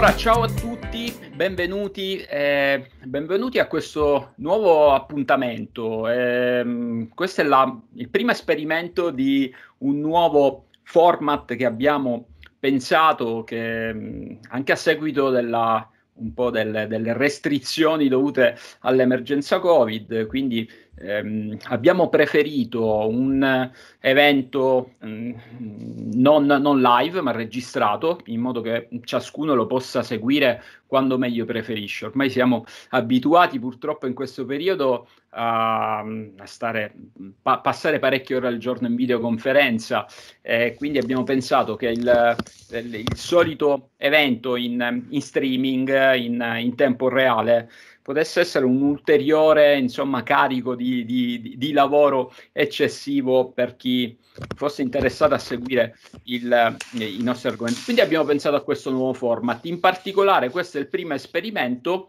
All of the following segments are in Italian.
Allora, ciao a tutti, benvenuti, eh, benvenuti a questo nuovo appuntamento. Eh, questo è la, il primo esperimento di un nuovo format che abbiamo pensato che mm, anche a seguito della, delle, delle restrizioni dovute all'emergenza Covid, quindi ehm, abbiamo preferito un evento mh, mm, non, non, live ma registrato in modo che ciascuno lo possa seguire quando meglio preferisce. Ormai siamo abituati purtroppo in questo periodo a, a stare, pa- passare parecchie ore al giorno in videoconferenza eh, quindi abbiamo pensato che il, il, il solito evento in, in streaming in, in tempo reale potesse essere un ulteriore insomma, carico di, di, di, lavoro eccessivo per chi fosse interessato a seguire il, eh, i nostri argomenti. Quindi abbiamo pensato a questo nuovo format. In particolare questo è il primo esperimento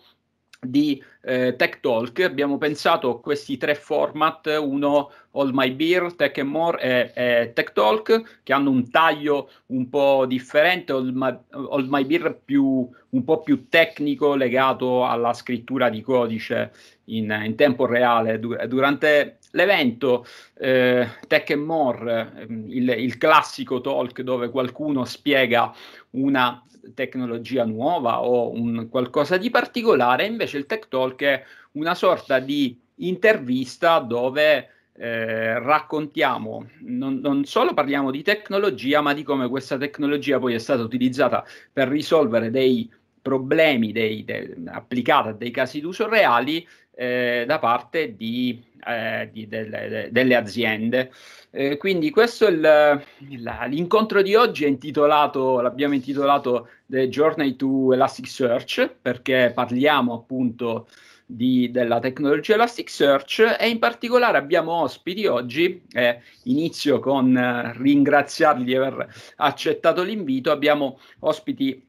di eh, Tech Talk abbiamo pensato a questi tre format, uno All My Beer, Tech and More e, e, Tech Talk, che hanno un taglio un po' differente, All My, All My Beer più, un po' più tecnico legato alla scrittura di codice in, in tempo reale. Dur- durante L'evento eh, Tech and More, ehm, il, il classico talk dove qualcuno spiega una tecnologia nuova o un qualcosa di particolare, invece il Tech Talk è una sorta di intervista dove eh, raccontiamo, non, non, solo parliamo di tecnologia, ma di come questa tecnologia poi è stata utilizzata per risolvere dei problemi dei, de, applicata a dei casi d'uso reali eh, da parte di, eh, di delle, delle, aziende. Eh, quindi questo è il, la, l'incontro di oggi è intitolato, l'abbiamo intitolato The Journey to Elasticsearch perché parliamo appunto di, della tecnologia Elasticsearch e in particolare abbiamo ospiti oggi, eh, inizio con eh, ringraziarli di aver accettato l'invito, abbiamo ospiti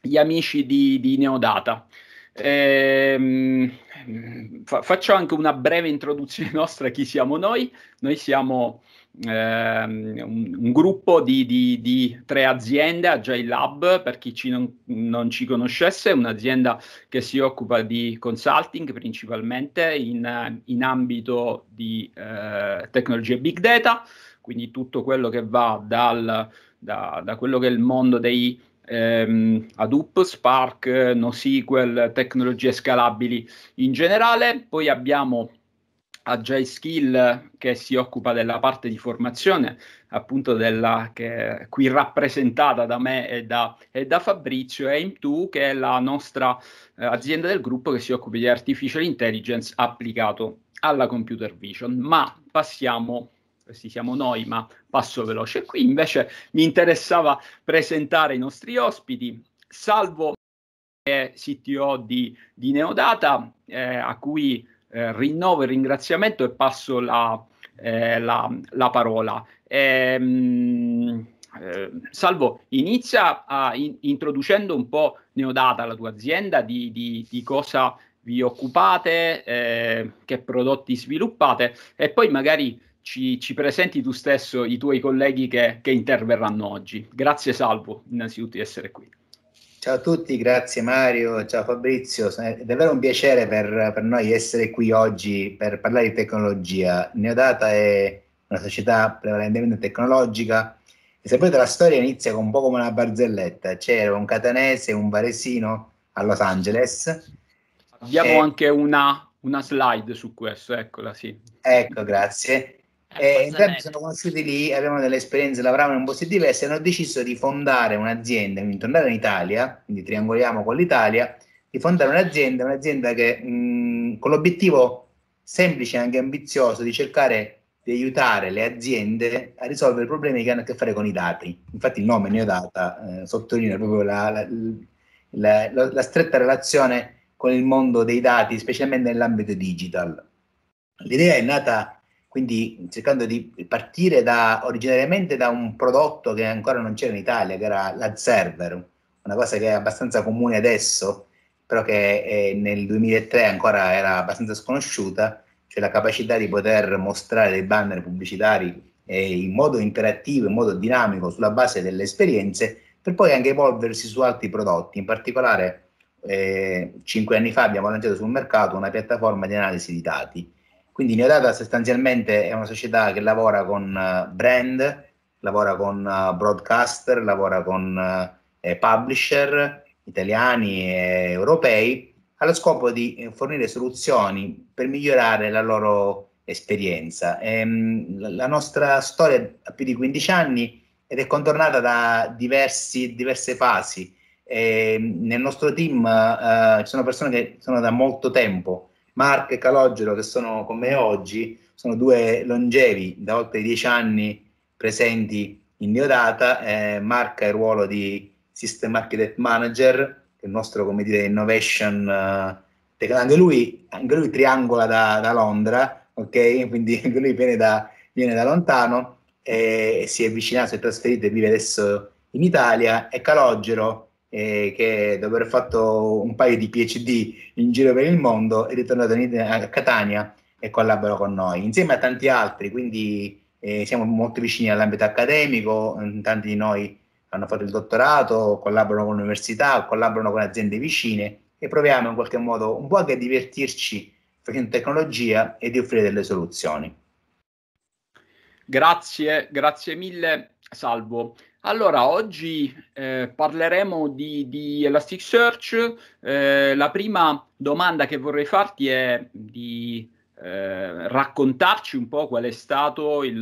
gli amici di, di Neodata. Ehm, fa- faccio anche una breve introduzione nostra a chi siamo noi. Noi siamo ehm, un, un, gruppo di, di, di, tre aziende, Agile Lab, per chi ci non, non, ci conoscesse, un'azienda che si occupa di consulting principalmente in, in ambito di eh, tecnologie big data, quindi tutto quello che va dal, da, da quello che è il mondo dei ehm, Hadoop, Spark, NoSQL, tecnologie scalabili in generale. Poi abbiamo Agile Skill che si occupa della parte di formazione, appunto della, che è qui rappresentata da me e da, e da Fabrizio, e Aim2 che è la nostra eh, azienda del gruppo che si occupa di artificial intelligence applicato alla computer vision. Ma passiamo questi siamo noi, ma passo veloce. Qui invece mi interessava presentare i nostri ospiti, Salvo è CTO di, di Neodata, eh, a cui eh, rinnovo il ringraziamento e passo la, eh, la, la parola. Ehm, eh, Salvo, inizia a, in, introducendo un po' Neodata, la tua azienda, di, di, di cosa vi occupate, eh, che prodotti sviluppate e poi magari ci, ci, presenti tu stesso i tuoi colleghi che, che interverranno oggi. Grazie Salvo, innanzitutto di essere qui. Ciao a tutti, grazie Mario, ciao Fabrizio, è davvero un piacere per, per, noi essere qui oggi per parlare di tecnologia. Neodata è una società prevalentemente tecnologica e sapete la storia inizia con un po' come una barzelletta, c'era un catanese, e un varesino a Los Angeles. Abbiamo e... anche una, una slide su questo, eccola sì. Ecco, grazie. Eh, eh entrambi sono conosciuti lì, avevano delle esperienze, lavoravano in posti diversi e hanno deciso di fondare un'azienda, quindi tornare in Italia, quindi triangoliamo con l'Italia, di fondare un'azienda, un'azienda che mh, con l'obiettivo semplice e anche ambizioso di cercare di aiutare le aziende a risolvere i problemi che hanno a che fare con i dati. Infatti il nome Neodata eh, sottolinea proprio la, la, la, la stretta relazione con il mondo dei dati, specialmente nell'ambito digital. L'idea è nata quindi cercando di partire da, originariamente da un prodotto che ancora non c'era in Italia, che era l'ad server, una cosa che è abbastanza comune adesso, però che eh, nel 2003 ancora era abbastanza sconosciuta, cioè la capacità di poter mostrare dei banner pubblicitari eh, in modo interattivo, in modo dinamico, sulla base delle esperienze, per poi anche evolversi su altri prodotti. In particolare, eh, cinque anni fa abbiamo lanciato sul mercato una piattaforma di analisi di dati, quindi Neodata sostanzialmente è una società che lavora con eh, brand, lavora con eh, broadcaster, lavora con eh, publisher italiani e europei allo scopo di fornire soluzioni per migliorare la loro esperienza. Ehm, la nostra storia ha più di 15 anni ed è contornata da diversi, diverse fasi. Ehm, nel nostro team ci sono persone che sono da molto tempo Mark e Calogero che sono con me oggi, sono due longevi da oltre dieci anni presenti in Neodata, eh, Marco ha il ruolo di System Architect Manager, il nostro come dire, innovation, eh, anche, lui, anche lui triangola da, da Londra, ok? quindi anche lui viene da, viene da lontano e eh, si è avvicinato, si è trasferito e vive adesso in Italia e Calogero eh, che dopo aver fatto un paio di PhD in giro per il mondo è ritornato a Catania e collabora con noi, insieme a tanti altri, quindi eh, siamo molto vicini all'ambito accademico, mm, tanti di noi hanno fatto il dottorato, collaborano con l'università, collaborano con aziende vicine e proviamo in qualche modo un po' anche a divertirci facendo tecnologia e di offrire delle soluzioni. Grazie, grazie mille Salvo. Allora, oggi eh, parleremo di, di Elasticsearch. Eh, la prima domanda che vorrei farti è di eh, raccontarci un po' qual è stato il,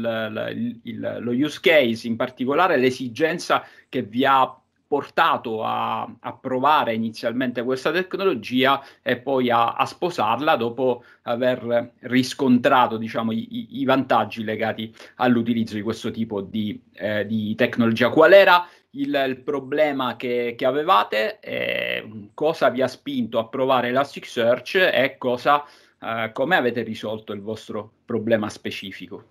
il, il, lo use case, in particolare l'esigenza che vi ha portato a, a, provare inizialmente questa tecnologia e poi a, a sposarla dopo aver riscontrato diciamo, i, i, vantaggi legati all'utilizzo di questo tipo di, eh, di tecnologia. Qual era il, il problema che, che avevate? Eh, cosa vi ha spinto a provare Elasticsearch e cosa, eh, come avete risolto il vostro problema specifico?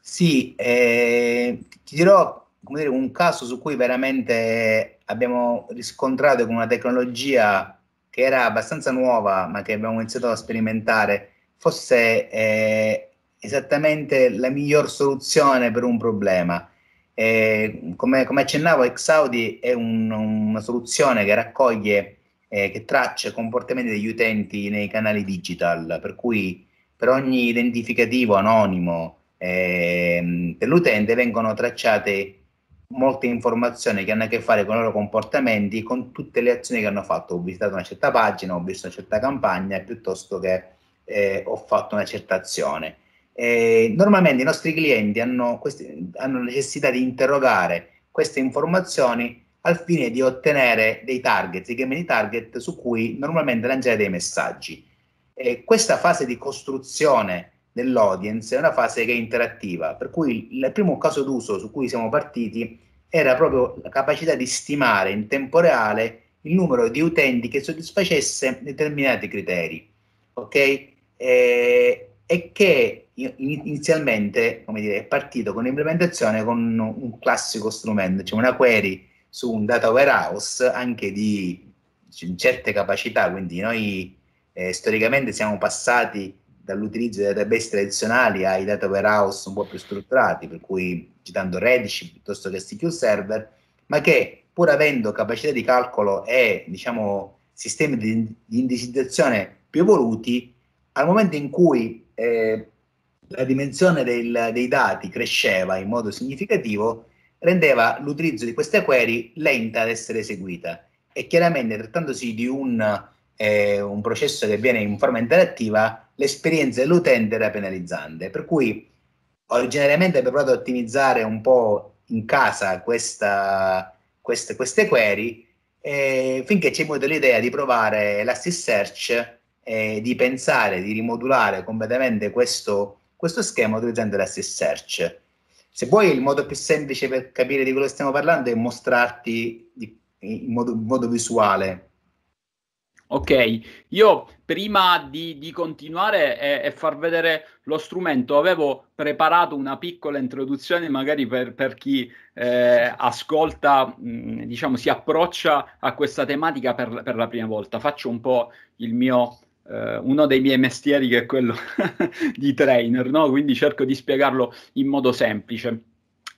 Sì, eh, ti dirò come dire, un caso su cui veramente abbiamo riscontrato con una tecnologia che era abbastanza nuova, ma che abbiamo iniziato a sperimentare, fosse eh, esattamente la miglior soluzione per un problema. Eh, come, come, accennavo, Exaudi è un, una soluzione che raccoglie, eh, che traccia i comportamenti degli utenti nei canali digital, per cui per ogni identificativo anonimo eh, dell'utente vengono tracciate molte informazioni che hanno a che fare con i loro comportamenti, con tutte le azioni che hanno fatto. Ho visitato una certa pagina, ho visto una certa campagna, piuttosto che eh, ho fatto una certa azione. Eh, normalmente i nostri clienti hanno, questi, hanno necessità di interrogare queste informazioni al fine di ottenere dei target, dei gaming target su cui normalmente lanciare dei messaggi. Eh, questa fase di costruzione dell'audience è una fase che è interattiva, per cui il primo caso d'uso su cui siamo partiti era proprio la capacità di stimare in tempo reale il numero di utenti che soddisfacesse determinati criteri, ok? E, e che inizialmente, come dire, è partito con l'implementazione con un classico strumento, cioè una query su un data warehouse anche di certe capacità, quindi noi eh, storicamente siamo passati dall'utilizzo dei database tradizionali ai data warehouse un po' più strutturati, per cui citando Redish piuttosto che SQL Server, ma che pur avendo capacità di calcolo e diciamo, sistemi di, di indicizzazione più evoluti, al momento in cui eh, la dimensione del, dei dati cresceva in modo significativo, rendeva l'utilizzo di queste query lenta ad essere eseguita. E chiaramente trattandosi di un, eh, un processo che avviene in forma interattiva, l'esperienza dell'utente era penalizzante. Per cui originariamente abbiamo provato a ottimizzare un po' in casa questa, queste, queste query eh, finché ci è venuta l'idea di provare l'Elasticsearch eh, di pensare di rimodulare completamente questo, questo schema utilizzando Search. Se vuoi il modo più semplice per capire di quello che stiamo parlando è mostrarti in modo, in modo visuale Ok, io prima di, di continuare e, e, far vedere lo strumento avevo preparato una piccola introduzione magari per, per chi eh, ascolta, mh, diciamo si approccia a questa tematica per, per, la prima volta. Faccio un po' il mio, eh, uno dei miei mestieri che è quello di trainer, no? quindi cerco di spiegarlo in modo semplice.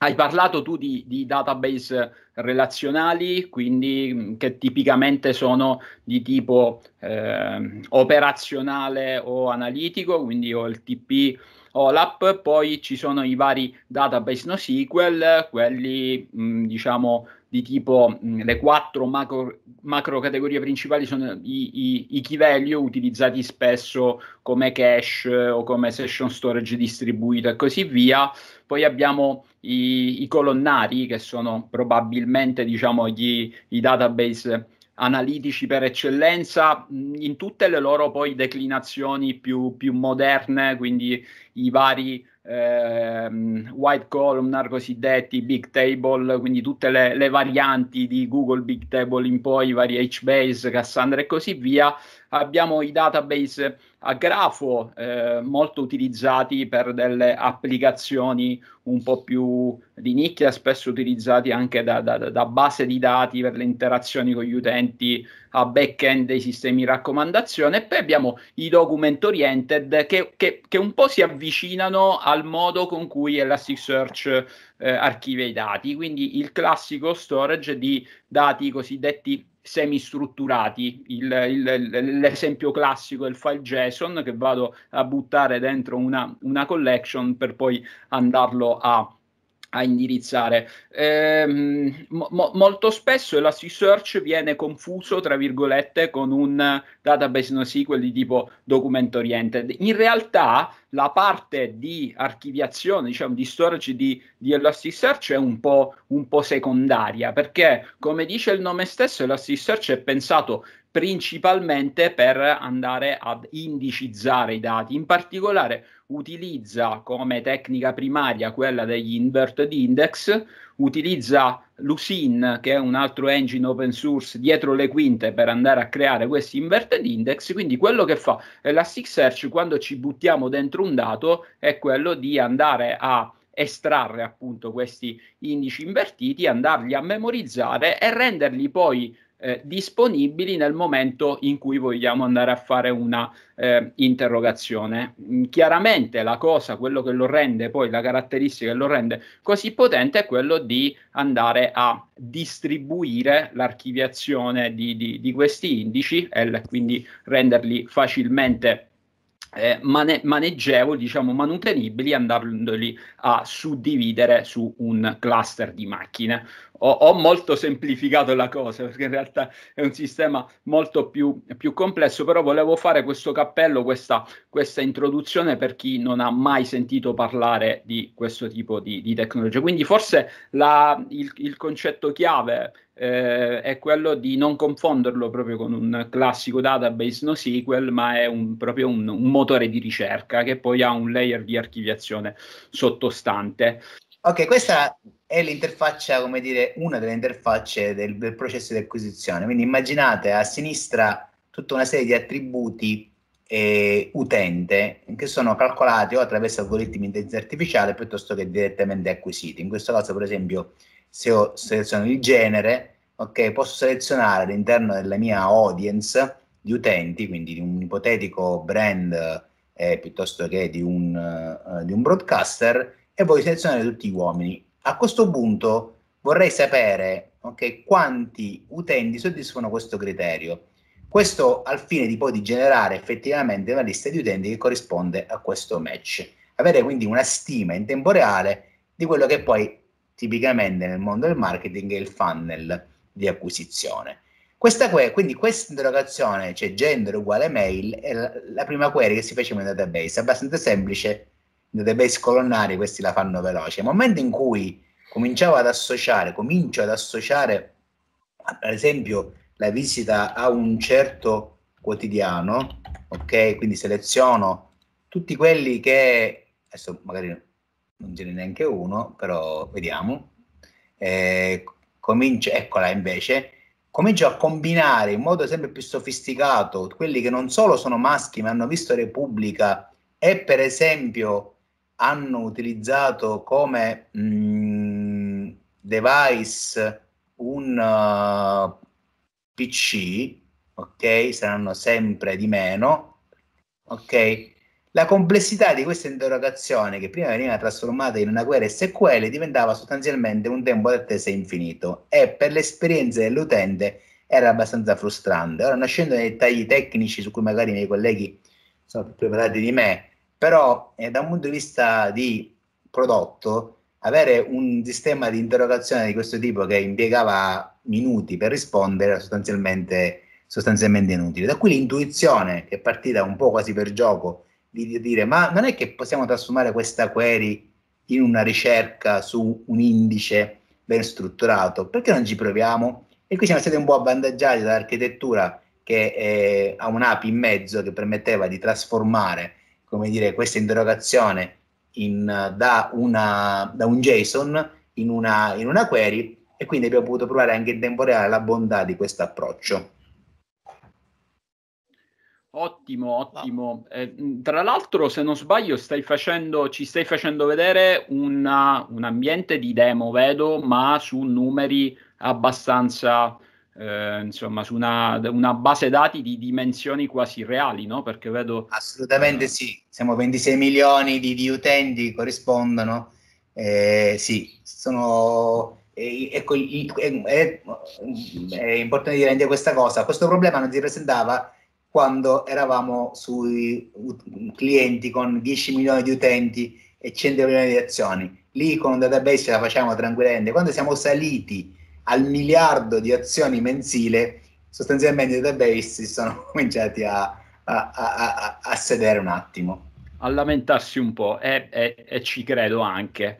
Hai parlato tu di, di, database relazionali, quindi mm, che tipicamente sono di tipo eh, operazionale o analitico, quindi ho il TP OLAP, poi ci sono i vari database NoSQL, quelli mh, mm, diciamo di tipo mh, mm, le quattro macro, macro, categorie principali sono i, i, i key value utilizzati spesso come cache o come session storage distribuito e così via. Poi abbiamo i, i colonnari che sono probabilmente diciamo, gli, i database analitici per eccellenza in tutte le loro poi declinazioni più, più moderne, quindi i vari ehm, white columnar cosiddetti, big table, quindi tutte le, le, varianti di Google Big Table in poi, i vari HBase, Cassandra e così via. Abbiamo i database a grafo eh, molto utilizzati per delle applicazioni un po' più di nicchia, spesso utilizzati anche da, da, da base di dati per le interazioni con gli utenti a back-end dei sistemi di raccomandazione. E poi abbiamo i document oriented che, che, che un po' si avvicinano al modo con cui Elasticsearch eh, archivia i dati, quindi il classico storage di dati cosiddetti semistrutturati. Il, il, l'esempio classico è il file JSON che vado a buttare dentro una, una collection per poi andarlo a a indirizzare. Eh, mo- molto spesso Elasticsearch viene confuso, tra virgolette, con un database NoSQL di tipo documento oriented. In realtà la parte di archiviazione, diciamo, di storage di, di Elasticsearch è un po', un po' secondaria, perché, come dice il nome stesso, Elasticsearch è pensato principalmente per andare ad indicizzare i dati, in particolare utilizza come tecnica primaria quella degli inverted index, utilizza Lucene che è un altro engine open source dietro le quinte per andare a creare questi inverted index, quindi quello che fa Elasticsearch quando ci buttiamo dentro un dato è quello di andare a estrarre appunto questi indici invertiti, andarli a memorizzare e renderli poi eh, disponibili nel momento in cui vogliamo andare a fare una eh, interrogazione. Mm, chiaramente la cosa, quello che lo rende poi, la caratteristica che lo rende così potente è quello di andare a distribuire l'archiviazione di, di, di questi indici e quindi renderli facilmente eh, mane- maneggevoli, diciamo manutenibili, andandoli a suddividere su un cluster di macchine ho, ho, molto semplificato la cosa perché in realtà è un sistema molto più, più complesso, però volevo fare questo cappello, questa, questa, introduzione per chi non ha mai sentito parlare di questo tipo di, di tecnologia. Quindi forse la, il, il concetto chiave eh, è quello di non confonderlo proprio con un classico database NoSQL, ma è un, proprio un, un, motore di ricerca che poi ha un layer di archiviazione sottostante. Ok, questa è l'interfaccia, come dire, una delle interfacce del, del processo di acquisizione. Quindi immaginate a sinistra tutta una serie di attributi eh, utente che sono calcolati o attraverso algoritmi di intelligenza artificiale piuttosto che direttamente acquisiti. In questo caso, per esempio, se io seleziono il genere, ok, posso selezionare all'interno della mia audience di utenti, quindi di un ipotetico brand eh, piuttosto che di un, eh, di un broadcaster, e poi selezionare tutti gli uomini. A questo punto vorrei sapere okay, quanti utenti soddisfano questo criterio. Questo al fine di poi di generare effettivamente una lista di utenti che corrisponde a questo match. Avere quindi una stima in tempo reale di quello che poi tipicamente nel mondo del marketing è il funnel di acquisizione. Questa que- quindi questa interrogazione, cioè gender uguale mail, è la, la prima query che si fece in database, abbastanza semplice dei base colonnari questi la fanno veloce. Nel momento in cui cominciavo ad associare, comincio ad associare, ad esempio, la visita a un certo quotidiano, ok? Quindi seleziono tutti quelli che, adesso magari non ce n'è neanche uno, però vediamo, eh, comincio, eccola invece, comincio a combinare in modo sempre più sofisticato quelli che non solo sono maschi ma hanno visto Repubblica e per esempio hanno utilizzato come mh, mm, device un uh, PC, ok? Saranno sempre di meno, ok? La complessità di questa interrogazione, che prima veniva trasformata in una guerra SQL, diventava sostanzialmente un tempo di attesa infinito e per l'esperienza dell'utente era abbastanza frustrante. Ora, non scendo nei dettagli tecnici su cui magari i miei colleghi sono più preparati di me, però eh, da un punto di vista di prodotto, avere un sistema di interrogazione di questo tipo che impiegava minuti per rispondere era sostanzialmente, sostanzialmente inutile. Da qui l'intuizione che è partita un po' quasi per gioco di, dire ma non è che possiamo trasformare questa query in una ricerca su un indice ben strutturato, perché non ci proviamo? E qui siamo stati un po' avvantaggiati dall'architettura che eh, ha un'API in mezzo che permetteva di trasformare come dire, questa interrogazione in, da, una, da, un JSON in una, in una query e quindi abbiamo potuto provare anche in tempo reale la bontà di questo approccio. Ottimo, ottimo. Eh, tra l'altro, se non sbaglio, stai facendo, ci stai facendo vedere una, un ambiente di demo, vedo, ma su numeri abbastanza eh, insomma, su una, una, base dati di dimensioni quasi reali, no? Perché vedo... Assolutamente eh, sì, siamo 26 milioni di, di utenti, corrispondono, eh, sì, sono... Ecco, è, importante dire anche questa cosa, questo problema non si presentava quando eravamo sui clienti con 10 milioni di utenti e 100 milioni di azioni. Lì con un database ce la facciamo tranquillamente. Quando siamo saliti al miliardo di azioni mensile, sostanzialmente i database si sono cominciati a, a, a, a sedere un attimo. A lamentarsi un po' e, e, e ci credo anche.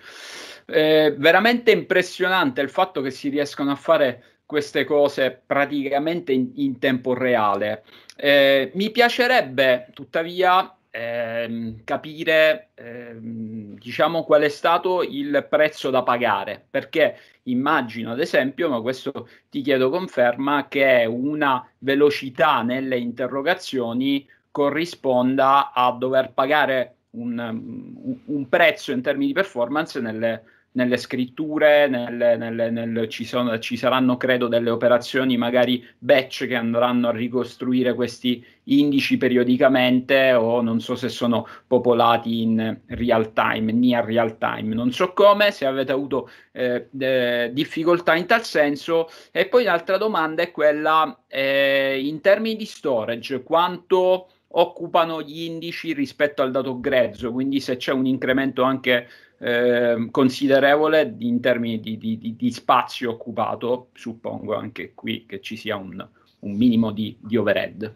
È eh, veramente impressionante il fatto che si riescano a fare queste cose praticamente in, in tempo reale. Eh, mi piacerebbe tuttavia ehm, capire ehm, diciamo qual è stato il prezzo da pagare perché immagino ad esempio ma questo ti chiedo conferma che una velocità nelle interrogazioni corrisponda a dover pagare un, un prezzo in termini di performance nelle nelle scritture, nelle, nelle, nel, ci, sono, ci, saranno credo delle operazioni magari batch che andranno a ricostruire questi indici periodicamente o non so se sono popolati in real time, near real time, non so come, se avete avuto eh, de, difficoltà in tal senso. E poi l'altra domanda è quella eh, in termini di storage, quanto occupano gli indici rispetto al dato grezzo, quindi se c'è un incremento anche Ehm, considerevole in termini di, di, di, spazio occupato, suppongo anche qui che ci sia un, un minimo di, di overhead.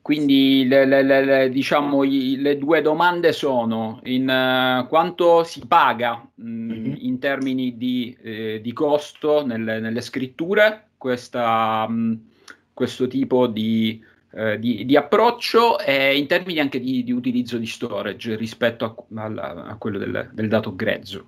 Quindi le, le, le, diciamo, le, due domande sono in uh, quanto si paga mm, mh, in termini di, eh, di costo nelle, nelle scritture questa, mh, mm, questo tipo di eh, di, di, approccio e in termini anche di, di utilizzo di storage rispetto a, alla, a quello del, del, dato grezzo.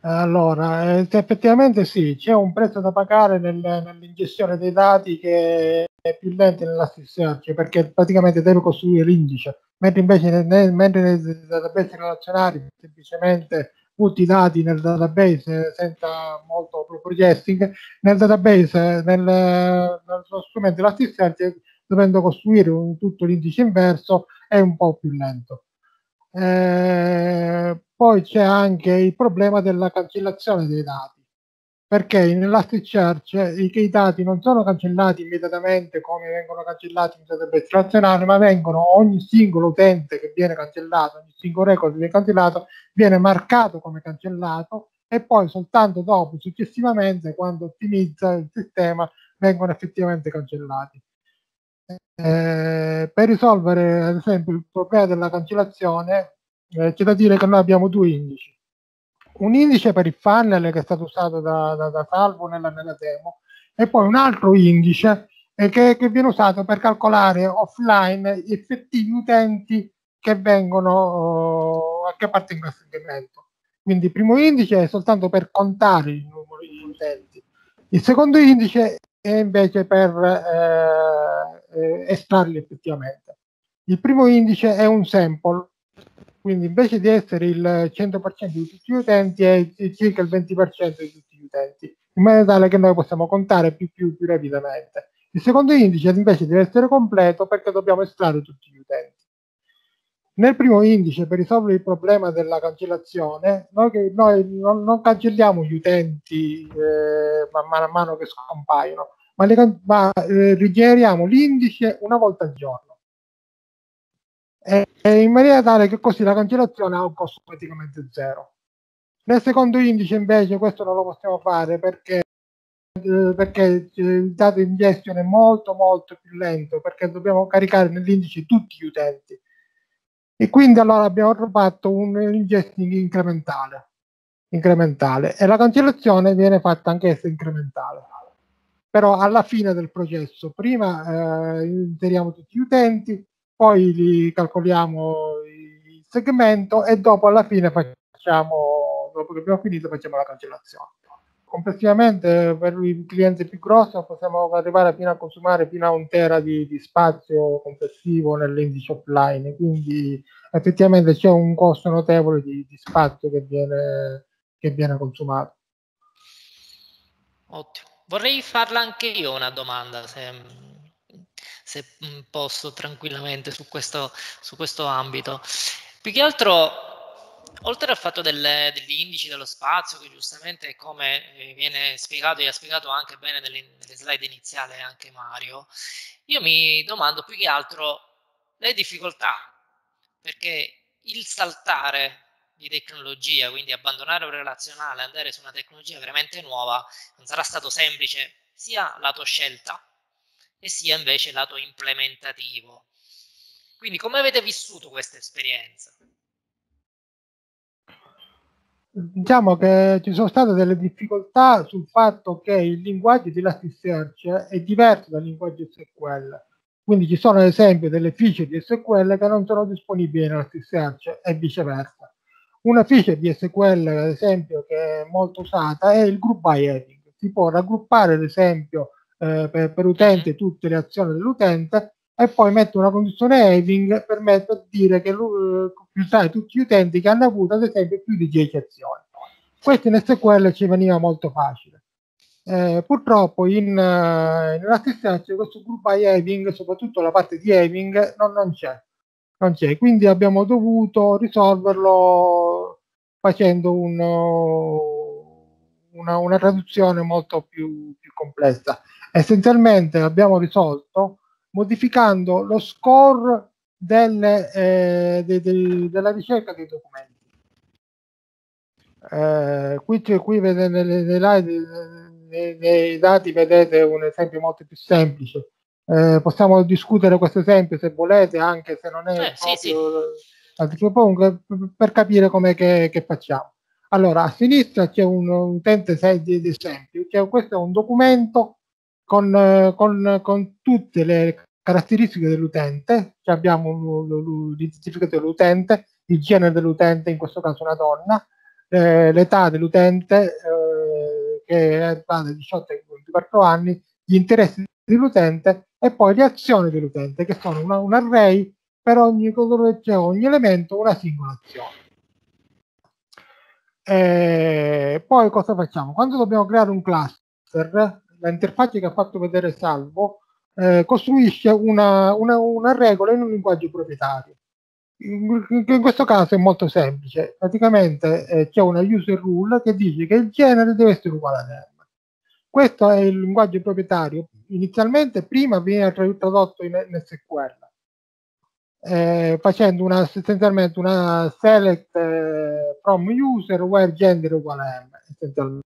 Allora, eh, effettivamente sì, c'è un prezzo da pagare nel, nell'ingestione dei dati che è più lento nell'Elasticsearch cioè perché praticamente deve costruire l'indice, mentre invece nel, mentre nei database relazionali semplicemente butti i dati nel database senza molto proprio processing, nel database, nel, nel strumento Elasticsearch dovendo costruire un, tutto l'indice inverso, è un po' più lento. Eh, poi c'è anche il problema della cancellazione dei dati perché in Elasticsearch eh, i, i dati non sono cancellati immediatamente come vengono cancellati in database razionale, ma vengono ogni singolo utente che viene cancellato, ogni singolo record che viene cancellato, viene marcato come cancellato e poi soltanto dopo, successivamente, quando ottimizza il sistema, vengono effettivamente cancellati. Eh, per risolvere ad esempio il problema della cancellazione eh, c'è da dire che noi abbiamo due indici un indice per il funnel che è stato usato da, da, da Salvo nella, nella, demo e poi un altro indice che, che, viene usato per calcolare offline gli effettivi utenti che vengono oh, a che parte in questo segmento quindi il primo indice è soltanto per contare il numero di utenti il secondo indice è invece per eh, eh, estrarli effettivamente. Il primo indice è un sample, quindi invece di essere il 100% di tutti gli utenti è circa il 20% di tutti gli utenti, in maniera tale che noi possiamo contare più, più, più rapidamente. Il secondo indice invece deve essere completo perché dobbiamo estrarre tutti gli utenti. Nel primo indice, per risolvere il problema della cancellazione, noi, noi non, non, cancelliamo gli utenti eh, man mano che scompaiono, ma, le, ma eh, rigeneriamo l'indice una volta al giorno. E, e in maniera tale che così la cancellazione ha un costo praticamente zero. Nel secondo indice invece questo non lo possiamo fare perché eh, perché eh, il dato ingestion è molto molto più lento perché dobbiamo caricare nell'indice tutti gli utenti e quindi allora abbiamo fatto un ingesting incrementale, incrementale. e la cancellazione viene fatta anch'essa incrementale però alla fine del processo prima eh, interiamo tutti gli utenti, poi li calcoliamo il segmento e dopo alla fine facciamo, dopo che abbiamo finito, facciamo la cancellazione. Complessivamente per i clienti più grossi possiamo arrivare fino a consumare fino a un tera di, di spazio complessivo nell'indice offline, quindi effettivamente c'è un costo notevole di, di spazio che viene, che viene consumato. Ottimo. Vorrei farla anche io una domanda, se, se posso tranquillamente su questo, su questo, ambito. Più che altro, oltre al fatto delle, degli indici dello spazio, che giustamente come eh, viene spiegato e ha spiegato anche bene nelle, nelle slide iniziali anche Mario, io mi domando più che altro le difficoltà, perché il saltare di tecnologia, quindi abbandonare un relazionale e andare su una tecnologia veramente nuova non sarà stato semplice sia lato scelta e sia invece lato implementativo. Quindi come avete vissuto questa esperienza? Diciamo che ci sono state delle difficoltà sul fatto che il linguaggio di Elasticsearch è diverso dal linguaggio SQL. Quindi ci sono ad esempio delle feature di SQL che non sono disponibili in Elasticsearch e viceversa. Una feature di SQL, ad esempio, che è molto usata è il group by heading. Si può raggruppare, ad esempio, eh, per, per, utente tutte le azioni dell'utente e poi mettere una condizione heading per mettere, dire che lui, eh, tutti gli utenti che hanno avuto, ad esempio, più di 10 azioni. Questo in SQL ci veniva molto facile. Eh, purtroppo in, eh, in cioè, questo group by having, soprattutto la parte di having, non, non c'è non c'è. Quindi abbiamo dovuto risolverlo facendo un, una, una, traduzione molto più, più, complessa. Essenzialmente l'abbiamo risolto modificando lo score delle, eh, de, de, della ricerca dei documenti. Eh, qui, qui vedete, nei, nei, nei dati vedete un esempio molto più semplice eh, possiamo discutere questo esempio se volete, anche se non è eh, sì, sì. per capire come che, che, facciamo. Allora, a sinistra c'è un utente di esempio, cioè, questo è un documento con, con, con tutte le caratteristiche dell'utente, cioè abbiamo l'identificazione dell'utente, il genere dell'utente, in questo caso una donna, eh, l'età dell'utente, eh, che è di 18 ai 24 anni, gli interessi dell'utente e poi le azioni dell'utente, che sono una, un array per ogni, cioè ogni elemento una singola azione. E poi cosa facciamo? Quando dobbiamo creare un cluster, l'interfaccia che ha fatto vedere Salvo eh, costruisce una, una, una, regola in un linguaggio proprietario. In, questo caso è molto semplice, praticamente eh, c'è una user rule che dice che il genere deve essere uguale a name. Questo è il linguaggio proprietario inizialmente prima viene tradotto in SQL eh, facendo una, essenzialmente una select eh, from user where gender uguale m essenzialmente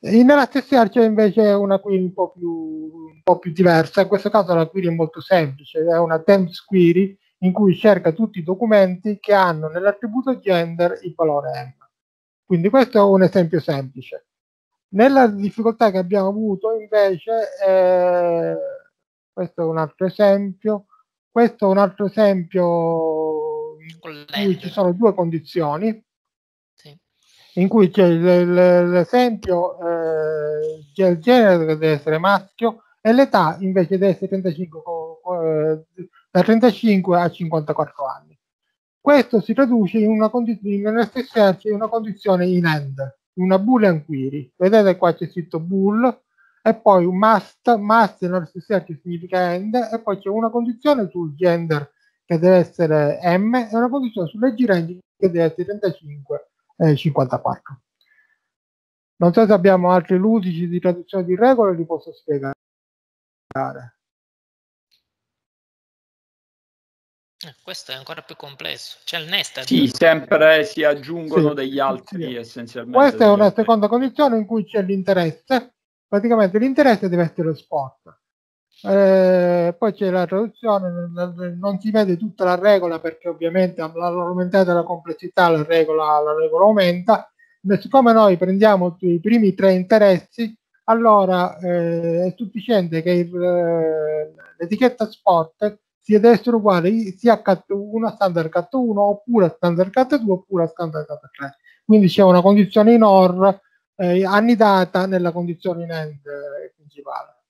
in, nella SSR c'è invece una query un po, più, un po' più diversa in questo caso la query è molto semplice è una temps query in cui cerca tutti i documenti che hanno nell'attributo gender il valore m quindi questo è un esempio semplice nella difficoltà che abbiamo avuto invece, eh, questo è un altro esempio, questo è un altro esempio in cui ci sono due condizioni, sì. in cui c'è l'esempio, eh, c'è il genere che deve essere maschio e l'età invece deve essere 35, eh, da 35 a 54 anni. Questo si traduce in una condizione, nell'SSH in una condizione in end, una boolean query. Vedete qua c'è scritto bool e poi un must, must nella stessa che significa end e poi c'è una condizione sul gender che deve essere m e una condizione sulle range che deve essere 35 e 54. Non so se abbiamo altri ludici di traduzione di regole, li posso spiegare. Eh, questo è ancora più complesso. C'è il nest. Sì, sempre si aggiungono sì. degli altri sì. essenzialmente. Questa è una seconda condizione in cui c'è l'interesse. Praticamente l'interesse deve essere sport. Eh, poi c'è la traduzione, non si vede tutta la regola perché ovviamente aumentata la complessità la regola, la regola aumenta. Siccome noi prendiamo i primi tre interessi, allora eh, è sufficiente che il, eh, l'etichetta sport sia destra uguale sia CAT1 standard CAT1 oppure standard CAT2 oppure standard CAT3 quindi c'è una condizione in OR eh, annidata nella condizione in end eh, principale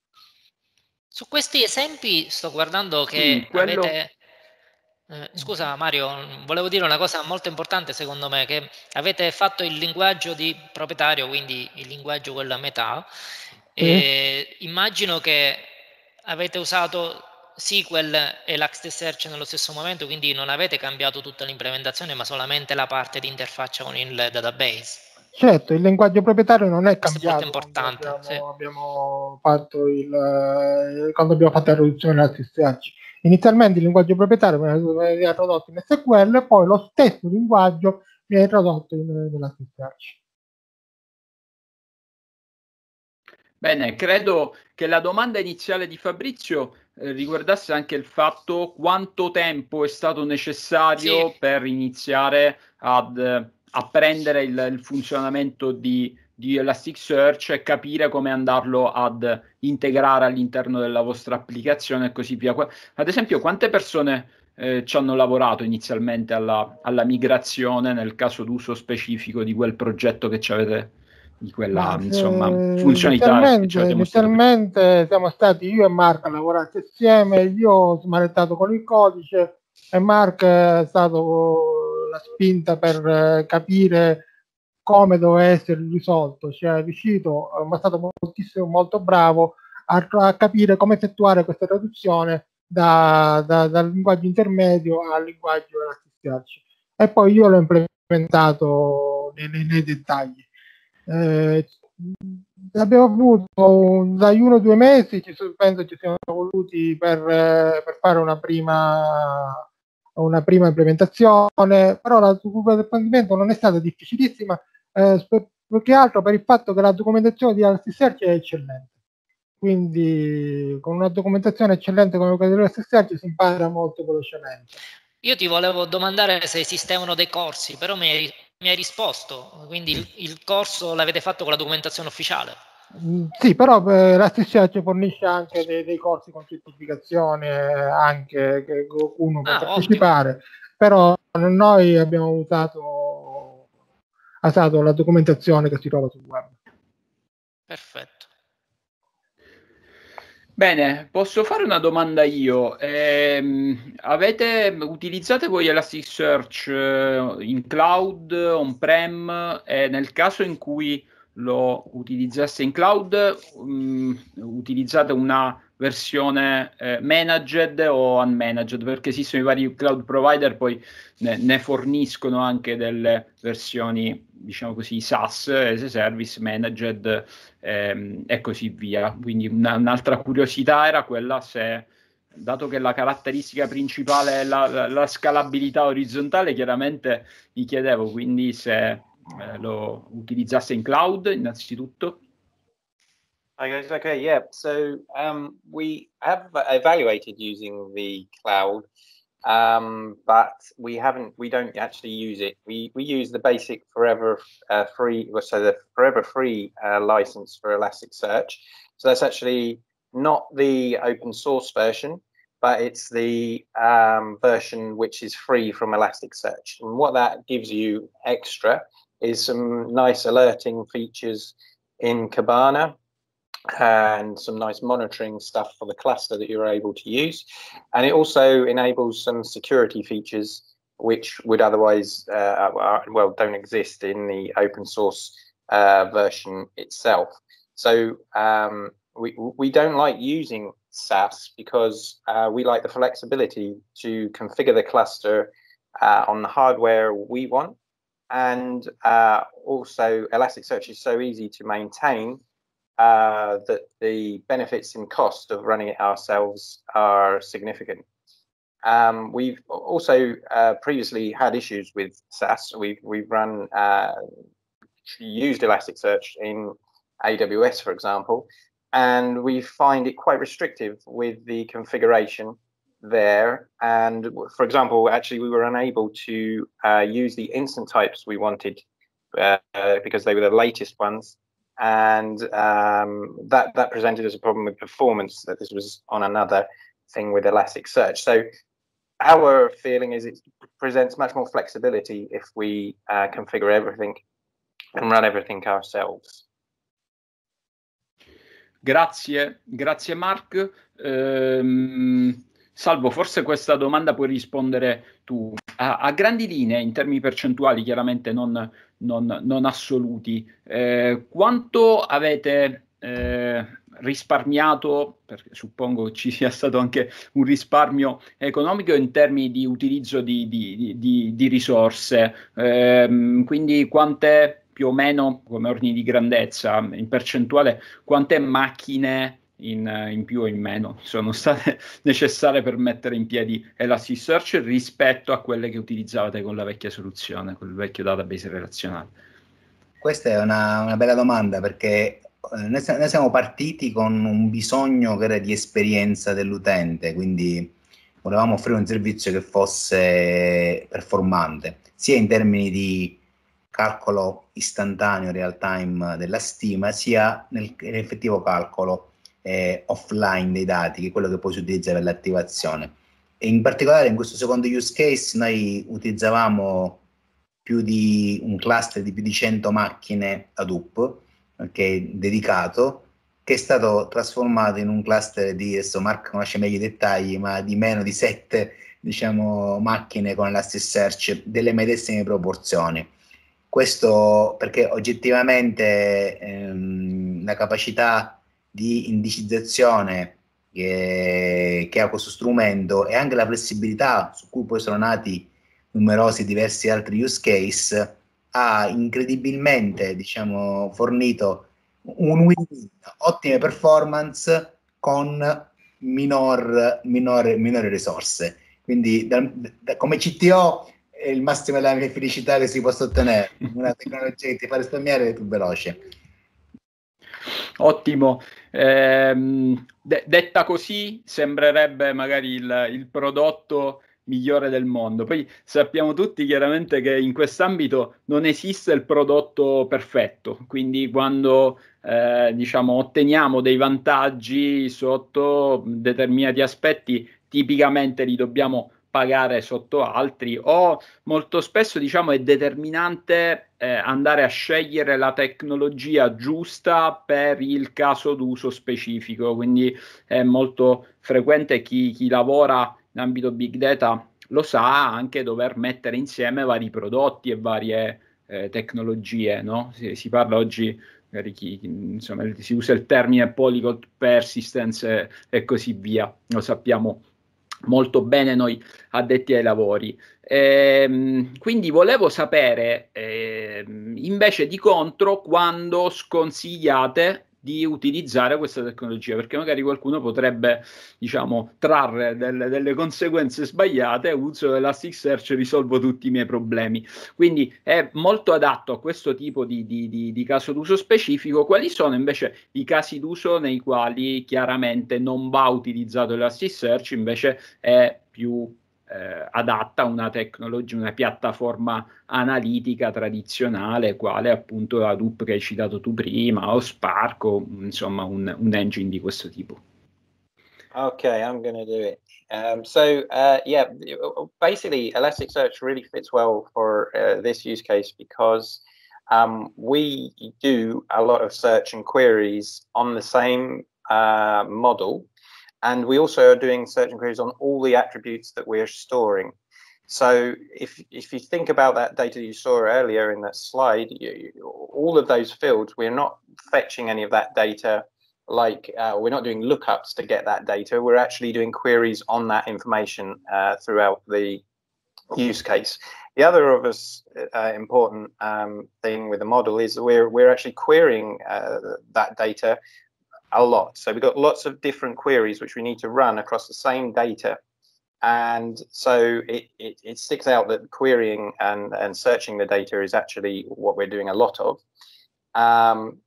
su questi esempi sto guardando che sì, quello... avete eh, Scusa Mario, volevo dire una cosa molto importante secondo me, che avete fatto il linguaggio di proprietario, quindi il linguaggio quello a metà, sì. e immagino che avete usato SQL e l'Elasticsearch nello stesso momento, quindi non avete cambiato tutta l'implementazione, ma solamente la parte di interfaccia con il database. Certo, il linguaggio proprietario non è cambiato. Questo è importante. Quando abbiamo, sì. abbiamo fatto il, eh, quando abbiamo fatto la riduzione dell'Elasticsearch. Inizialmente il linguaggio proprietario veniva tradotto in SQL, e poi lo stesso linguaggio viene tradotto in, nell'Elasticsearch. Bene, credo che la domanda iniziale di Fabrizio eh, riguardasse anche il fatto quanto tempo è stato necessario sì. per iniziare ad eh, apprendere il, il funzionamento di, di Elasticsearch e capire come andarlo ad integrare all'interno della vostra applicazione e così via. Ad esempio, quante persone eh, ci hanno lavorato inizialmente alla, alla, migrazione nel caso d'uso specifico di quel progetto che ci avete di quella Ma, insomma, eh, funzionalità. Inizialmente, inizialmente siamo stati io e Mark a lavorare assieme, io ho smanettato con il codice e Mark è stato la spinta per eh, capire come doveva essere risolto, cioè è riuscito, eh, ma è stato moltissimo, molto bravo a, a capire come effettuare questa traduzione da, da, dal linguaggio intermedio al linguaggio da assisterci. E poi io l'ho implementato nei, nei dettagli. Eh, abbiamo avuto dai uno o due mesi, ci, penso ci siamo voluti per, eh, per fare una prima una prima implementazione, però la documentazione non è stata difficilissima, eh, più che altro per il fatto che la documentazione di Elastic è eccellente. Quindi con una documentazione eccellente come quella di Elastic si impara molto velocemente. Io ti volevo domandare se esistevano dei corsi, però mi hai mi hai risposto, quindi il, il corso l'avete fatto con la documentazione ufficiale. Mm, sì, però eh, la stessa ci fornisce anche dei, dei corsi con certificazione, eh, anche che uno può ah, partecipare, ottimo. però noi abbiamo usato, usato la documentazione che si trova sul web. Perfetto. Bene, posso fare una domanda io. Ehm, avete, utilizzate voi Elasticsearch eh, in cloud, on-prem? E eh, nel caso in cui lo utilizzasse in cloud, um, utilizzate una versione eh, managed o unmanaged, perché esistono i vari cloud provider, poi ne, ne forniscono anche delle versioni, diciamo così, SaaS, as a service, managed ehm, e così via. Quindi una, un'altra curiosità era quella se, dato che la caratteristica principale è la, la, la scalabilità orizzontale, chiaramente mi chiedevo quindi se Eh, lo utilizzasse in cloud innanzitutto? Okay, yeah. So um, we have evaluated using the cloud, um, but we haven't. We don't actually use it. We we use the basic forever uh, free, so the forever free uh, license for Elasticsearch. So that's actually not the open source version, but it's the um, version which is free from Elasticsearch. And what that gives you extra is some nice alerting features in Kibana and some nice monitoring stuff for the cluster that you're able to use. And it also enables some security features which would otherwise, uh, uh, uh well, don't exist in the open source uh, version itself. So um, we, we don't like using SAS because uh, we like the flexibility to configure the cluster uh, on the hardware we want and uh, also Elasticsearch is so easy to maintain uh, that the benefits and cost of running it ourselves are significant. Um, we've also uh, previously had issues with SAS. We've we've run uh, used Elasticsearch in AWS, for example, and we find it quite restrictive with the configuration there. And for example, actually, we were unable to uh, use the instant types we wanted uh, because they were the latest ones. And um, that, that presented as a problem with performance, that this was on another thing with Elasticsearch. So our feeling is it presents much more flexibility if we uh, configure everything and run everything ourselves. Grazie, grazie Mark. Um... Salvo, forse questa domanda puoi rispondere tu. A, a grandi linee, in termini percentuali chiaramente non, non, non assoluti, eh, quanto avete eh, risparmiato, perché suppongo ci sia stato anche un risparmio economico in termini di utilizzo di, di, di, di risorse, eh, quindi quante più o meno come ordini di grandezza in percentuale, quante macchine in, in, più o in meno sono state necessarie per mettere in piedi Elasticsearch rispetto a quelle che utilizzavate con la vecchia soluzione, con il vecchio database relazionale? Questa è una, una bella domanda perché eh, noi, noi, siamo partiti con un bisogno che era di esperienza dell'utente, quindi volevamo offrire un servizio che fosse performante, sia in termini di calcolo istantaneo, real time della stima, sia nell'effettivo calcolo eh, offline dei dati, che è quello che poi si utilizza per l'attivazione. E in particolare in questo secondo use case noi utilizzavamo più di un cluster di più di 100 macchine Hadoop, okay, dedicato, che è stato trasformato in un cluster di, adesso Marco conosce meglio i dettagli, ma di meno di 7 diciamo, macchine con l'Elasticsearch delle medesime proporzioni. Questo perché oggettivamente ehm, la capacità di indicizzazione che, che, ha questo strumento e anche la flessibilità su cui poi sono nati numerosi diversi altri use case ha incredibilmente diciamo, fornito un win-win, ottime performance con minor, minor, minori risorse. Quindi da, da, come CTO è il massimo della mia felicità che si possa ottenere, una tecnologia che ti fa risparmiare più veloce. Ottimo. Eh, de- detta così sembrerebbe magari il, il prodotto migliore del mondo. Poi sappiamo tutti chiaramente che in quest'ambito non esiste il prodotto perfetto, quindi quando eh, diciamo, otteniamo dei vantaggi sotto determinati aspetti, tipicamente li dobbiamo pagare sotto altri o molto spesso diciamo è determinante eh, andare a scegliere la tecnologia giusta per il caso d'uso specifico, quindi è molto frequente chi, chi lavora in ambito big data lo sa anche dover mettere insieme vari prodotti e varie eh, tecnologie, no? si, si parla oggi chi, insomma, si usa il termine polyglot persistence e così via, lo sappiamo molto bene noi addetti ai lavori. Eh, quindi volevo sapere eh, invece di contro quando sconsigliate di utilizzare questa tecnologia, perché magari qualcuno potrebbe, diciamo, trarre delle, delle conseguenze sbagliate, uso Elasticsearch e risolvo tutti i miei problemi. Quindi è molto adatto a questo tipo di, di, di, di caso d'uso specifico. Quali sono invece i casi d'uso nei quali chiaramente non va utilizzato Elasticsearch, invece è più eh, adatta a una tecnologia, una piattaforma analitica tradizionale, quale appunto la DUP che hai citato tu prima, o Spark, o insomma un, un engine di questo tipo. Ok, I'm gonna do it. Um, so uh, yeah, basically Elasticsearch really fits well for uh, this use case because um, we do a lot of search and queries on the same uh, model And we also are doing search queries on all the attributes that we're storing. So if, if you think about that data you saw earlier in that slide, you, all of those fields, we're not fetching any of that data like uh, we're not doing lookups to get that data. We're actually doing queries on that information uh, throughout the use case. The other of us uh, important um, thing with the model is we're we're actually querying uh, that data a lot. So we've got lots of different queries which we need to run across the same data. And so it, it, it sticks out that querying and, and searching the data is actually what we're doing a lot of. Um,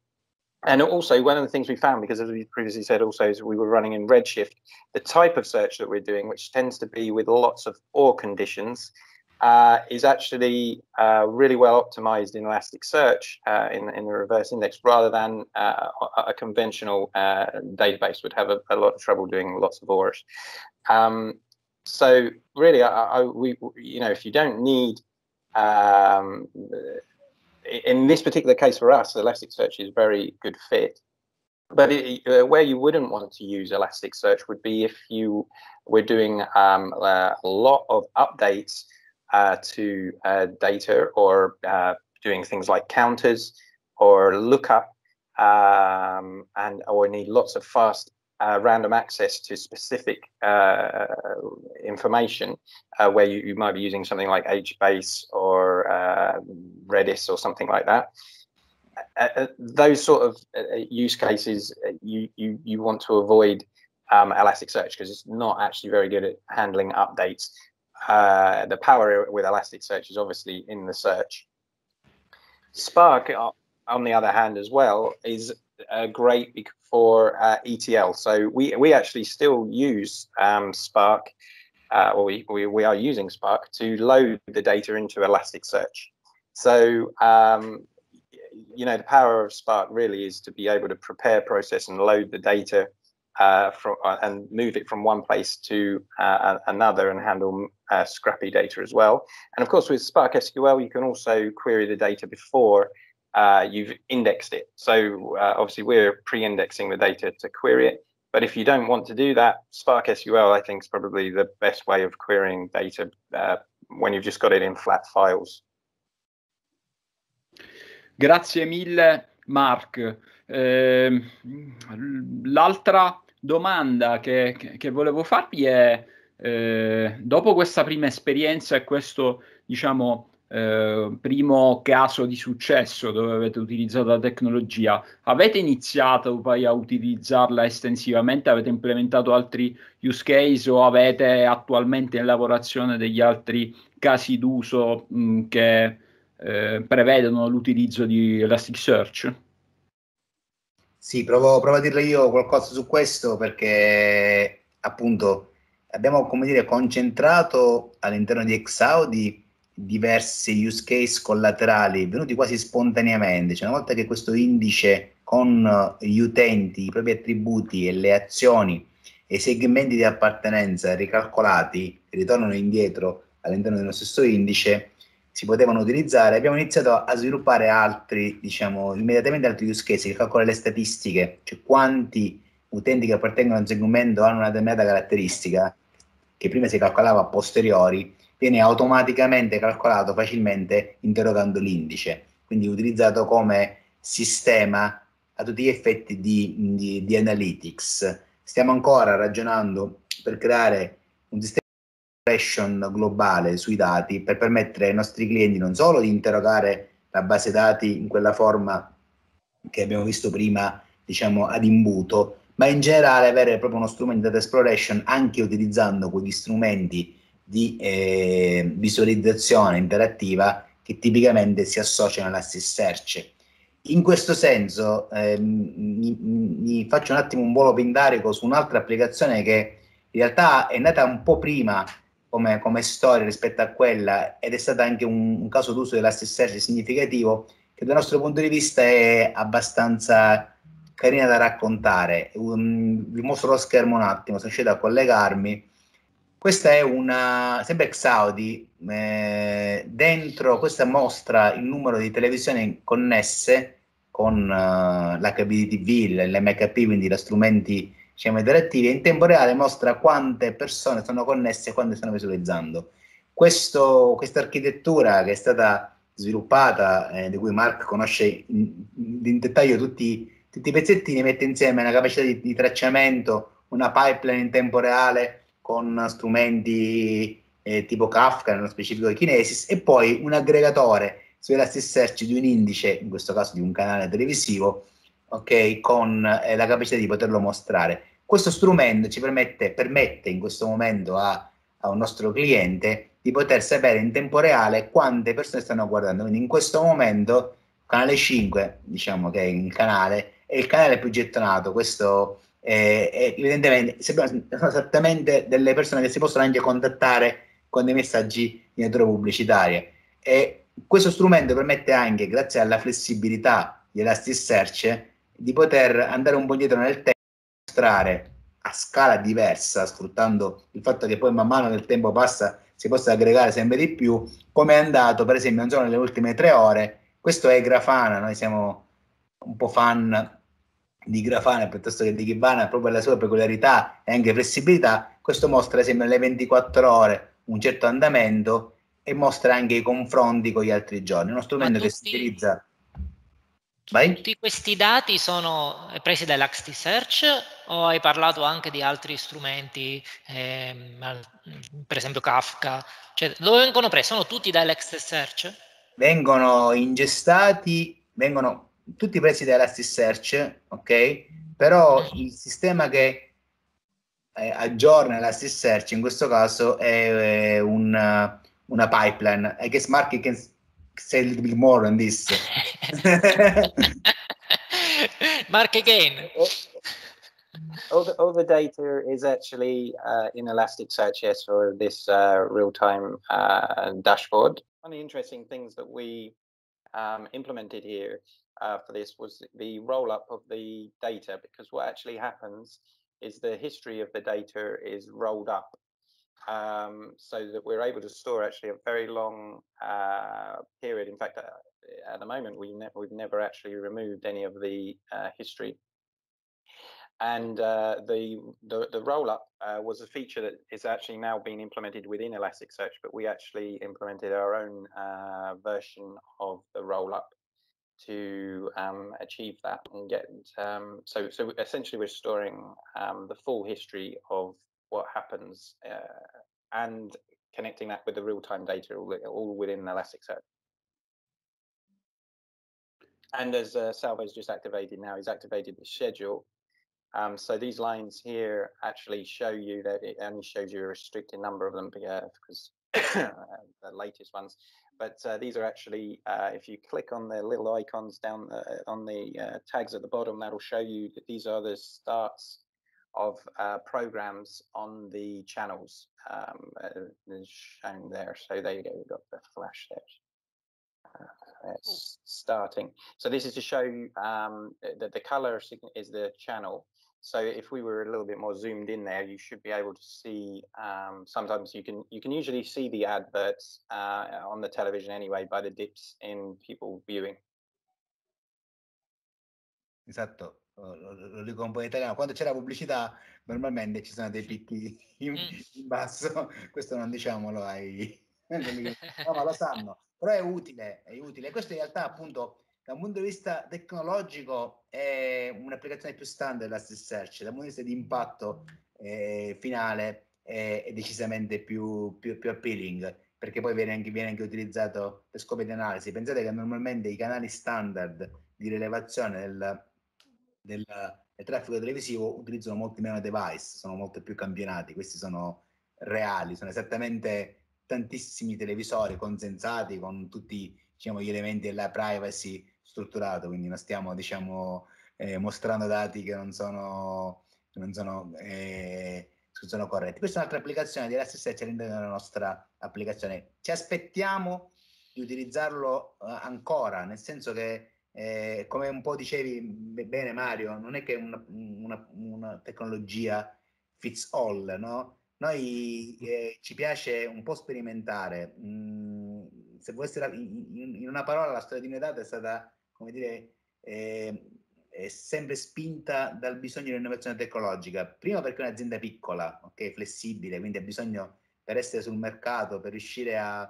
and also, one of the things we found, because as we previously said, also is we were running in Redshift, the type of search that we're doing, which tends to be with lots of OR conditions, uh, is actually uh, really well optimized in Elasticsearch uh, in, in the reverse index rather than uh, a conventional uh, database would have a, a, lot of trouble doing lots of ORs. Um, so really, I, I, we, you know, if you don't need, um, in this particular case for us, Elasticsearch is a very good fit. But it, uh, where you wouldn't want to use Elasticsearch would be if you were doing um, uh, a lot of updates uh, to uh, data or uh, doing things like counters or lookup um, and or oh, need lots of fast uh, random access to specific uh, information uh, where you, you, might be using something like HBase or Redis or something like that. those sort of use cases you, you, you want to avoid um, Elasticsearch because it's not actually very good at handling updates uh, the power with Elasticsearch is obviously in the search. Spark, on the other hand, as well, is uh, great for uh, ETL. So we we actually still use um, Spark, uh, or we, we, we are using Spark to load the data into Elasticsearch. So um, you know the power of Spark really is to be able to prepare, process, and load the data uh, from, uh, and move it from one place to uh, another and handle uh, scrappy data as well. And of course, with Spark SQL, you can also query the data before uh, you've indexed it. So obviously, we're pre-indexing the data to query it. But if you don't want to do that, Spark SQL, I think, is probably the best way of querying data when you've just got it in flat files. Grazie mille, Mark. Ehm, l'altra domanda che, che, volevo farvi è, eh, dopo questa prima esperienza e questo, diciamo, eh, primo caso di successo dove avete utilizzato la tecnologia, avete iniziato poi a utilizzarla estensivamente? Avete implementato altri use case o avete attualmente in lavorazione degli altri casi d'uso mh, che eh, prevedono l'utilizzo di Elasticsearch? Sì, provo, provo, a dirle io qualcosa su questo perché appunto abbiamo come dire, concentrato all'interno di Exaudi diversi use case collaterali venuti quasi spontaneamente, cioè una volta che questo indice con eh, gli utenti, i propri attributi e le azioni e i segmenti di appartenenza ricalcolati ritornano indietro all'interno dello stesso indice, si potevano utilizzare, abbiamo iniziato a sviluppare altri, diciamo, immediatamente altri use case che calcolano le statistiche, cioè quanti utenti che appartengono a un segmento hanno una determinata caratteristica, che prima si calcolava a posteriori, viene automaticamente calcolato facilmente interrogando l'indice, quindi utilizzato come sistema a tutti gli effetti di, di, di analytics. Stiamo ancora ragionando per creare un sistema compression globale sui dati per permettere ai nostri clienti non solo di interrogare la base dati in quella forma che abbiamo visto prima, diciamo ad imbuto, ma in generale avere proprio uno strumento di data exploration anche utilizzando quegli strumenti di eh, visualizzazione interattiva che tipicamente si associano all'assist search. In questo senso eh, mi, mi faccio un attimo un volo pindarico su un'altra applicazione che in realtà è nata un po' prima come, come, storia rispetto a quella ed è stato anche un, un caso d'uso dell'assist search significativo che dal nostro punto di vista è abbastanza carina da raccontare. Um, vi mostro lo schermo un attimo, se riuscite a collegarmi. Questa è una, sempre Xaudi, eh, dentro questa mostra il numero di televisioni connesse con uh, l'HBTV, l'MHP, quindi gli strumenti diciamo, interattivi e in tempo reale mostra quante persone sono connesse e quante stanno visualizzando. questa architettura che è stata sviluppata, eh, di cui Mark conosce in, in dettaglio tutti, tutti, i pezzettini, mette insieme una capacità di, di, tracciamento, una pipeline in tempo reale con strumenti eh, tipo Kafka, nello specifico di Kinesis, e poi un aggregatore sull'assist search di un indice, in questo caso di un canale televisivo, ok, con eh, la capacità di poterlo mostrare. Questo strumento ci permette, permette in questo momento a, a, un nostro cliente di poter sapere in tempo reale quante persone stanno guardando. Quindi in questo momento canale 5, diciamo che è il canale, è il canale più gettonato. Questo è, eh, è evidentemente sono esattamente delle persone che si possono anche contattare con dei messaggi in natura pubblicitaria. E questo strumento permette anche, grazie alla flessibilità di Elasticsearch, di poter andare un po' dietro nel tempo mostrare a scala diversa, sfruttando il fatto che poi man mano che il tempo passa si possa aggregare sempre di più, come è andato per esempio non solo nelle ultime tre ore, questo è Grafana, noi siamo un po' fan di Grafana piuttosto che di Kibana, proprio per la sua peculiarità e anche flessibilità, questo mostra ad esempio nelle 24 ore un certo andamento e mostra anche i confronti con gli altri giorni, uno strumento che si utilizza Vai. Tutti questi dati sono eh, presi dall'Axtisearch o hai parlato anche di altri strumenti, ehm, per esempio Kafka? Cioè, dove vengono presi? Sono tutti dall'Elasticsearch? Vengono ingestati, vengono tutti presi dall'Elasticsearch, ok? Però mm. il sistema che eh, aggiorna l'Elasticsearch in questo caso è, è eh, un, una pipeline. I guess Mark can say a little bit more on this. Mark again. All the, all the data is actually uh, in Elasticsearch, yes, for this uh, real-time uh, dashboard. One of the interesting things that we um, implemented here uh, for this was the roll-up of the data, because what actually happens is the history of the data is rolled up um, so that we're able to store actually a very long uh, period. In fact, uh, at the moment we ne- we've never actually removed any of the uh, history. And uh, the, the, the roll up uh, was a feature that is actually now being implemented within Elasticsearch, but we actually implemented our own uh, version of the roll up to um, achieve that and get um, so so essentially we're storing um, the full history of what happens uh, and connecting that with the real-time data all, all within Elasticsearch. And as uh, Salvo's just activated now, he's activated the schedule. Um, so these lines here actually show you that it only shows you a restricted number of them because the latest ones. But uh, these are actually, uh, if you click on the little icons down uh, on the uh, tags at the bottom, that'll show you that these are the starts of uh, programs on the channels um, shown there. So there you go, we've got the flash there uh, starting. So this is to show um, that the color is the channel. So if we were a little bit more zoomed in there, you should be able to see. Um, sometimes you can you can usually see the adverts uh, on the television anyway by the dips in people viewing. Esatto, lo, dico un po' in italiano, quando c'è la pubblicità normalmente ci sono dei picchi in, mm. in basso, questo non diciamolo ai... no, ma lo sanno, però è utile, è utile. Questo in realtà appunto da un punto di vista tecnologico è un'applicazione più standard della search, dal punto di vista di impatto eh, finale è, è decisamente più, più, più, appealing perché poi viene anche, viene anche utilizzato per scopi di analisi. Pensate che normalmente i canali standard di rilevazione del, del, del traffico televisivo utilizzano molti meno device, sono molto più campionati, questi sono reali, sono esattamente tantissimi televisori consensati con tutti diciamo, gli elementi della privacy strutturato, quindi non stiamo diciamo, eh, mostrando dati che non sono, non sono, eh, sono corretti. Questa è un'altra applicazione di RSS all'interno della nostra applicazione. Ci aspettiamo di utilizzarlo eh, ancora, nel senso che eh, come un po' dicevi bene Mario, non è che una, una, una tecnologia fits all, no? Noi mm. eh, ci piace un po' sperimentare. Mm, se vuoi essere in, in, una parola, la storia di Unedata è stata, come dire, eh, è sempre spinta dal bisogno di innovazione tecnologica. Prima perché è un'azienda piccola, okay, flessibile, quindi ha bisogno per essere sul mercato, per riuscire a,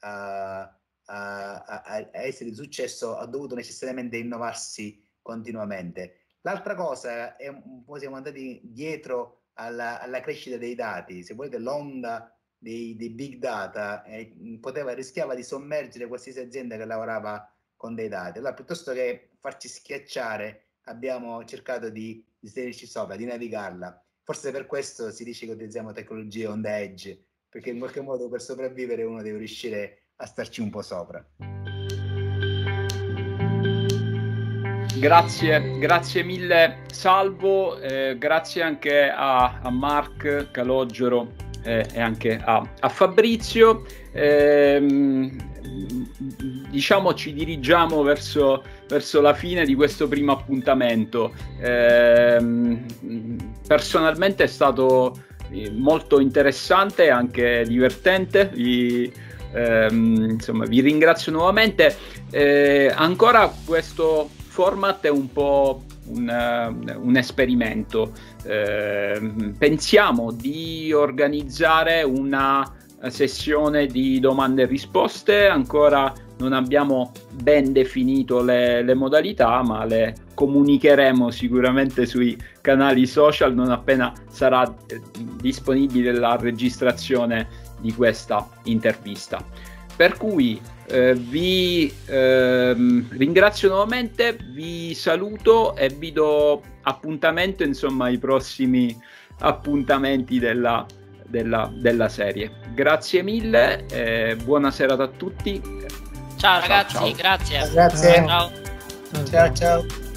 a, a, a essere di successo, ha dovuto necessariamente innovarsi continuamente. L'altra cosa è un po' siamo andati dietro alla, alla crescita dei dati, se volete l'onda dei, dei big data, eh, poteva, rischiava di sommergere qualsiasi azienda che lavorava con dei dati. Allora, piuttosto che farci schiacciare, abbiamo cercato di, di sopra, di navigarla. Forse per questo si dice che utilizziamo tecnologie on the edge, perché in qualche modo per sopravvivere uno deve riuscire a starci un po' sopra. Grazie, grazie mille Salvo, eh, grazie anche a, a Mark Calogero eh, e anche a, a Fabrizio. Eh, diciamo ci dirigiamo verso, verso, la fine di questo primo appuntamento. Ehm, personalmente è stato eh, molto interessante e anche divertente. Vi, ehm, insomma, vi ringrazio nuovamente. Eh, ancora questo format è un po' un, eh, un esperimento. Eh, pensiamo di organizzare una sessione di domande e risposte, ancora non abbiamo ben definito le, le, modalità, ma le comunicheremo sicuramente sui canali social non appena sarà eh, disponibile la registrazione di questa intervista. Per cui eh, vi ehm, ringrazio nuovamente, vi saluto e vi do appuntamento insomma ai prossimi appuntamenti della, della, della serie. Grazie mille, eh, buona serata a tutti. Ciao, ciao ragazzi, ciao. grazie. Grazie. ciao. ciao. ciao.